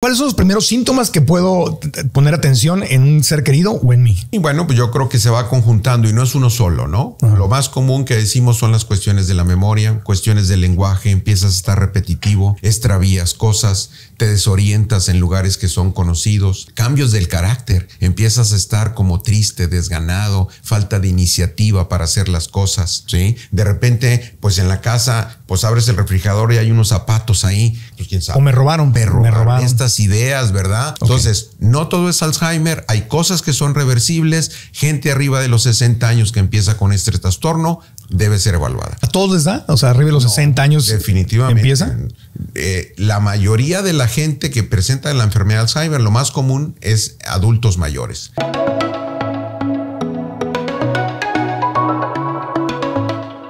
¿Cuáles son los primeros síntomas que puedo poner atención en un ser querido o en mí? Y bueno, pues yo creo que se va conjuntando y no es uno solo, ¿no? Lo más común que decimos son las cuestiones de la memoria, cuestiones del lenguaje, empiezas a estar repetitivo, extravías cosas, te desorientas en lugares que son conocidos, cambios del carácter, empiezas a estar como triste, desganado, falta de iniciativa para hacer las cosas, ¿sí? De repente, pues en la casa, pues abres el refrigerador y hay unos zapatos ahí, pues quién O me robaron, perro. Me robaron. Estas ideas, ¿verdad? Entonces, no todo es Alzheimer, hay cosas que son reversibles, gente arriba de los 60 años que empieza con este trastorno debe ser evaluada. ¿A todos les da? O sea, arriba de los 60 años. Definitivamente. ¿Empieza? Eh, la mayoría de la gente que presenta la enfermedad de Alzheimer, lo más común es adultos mayores.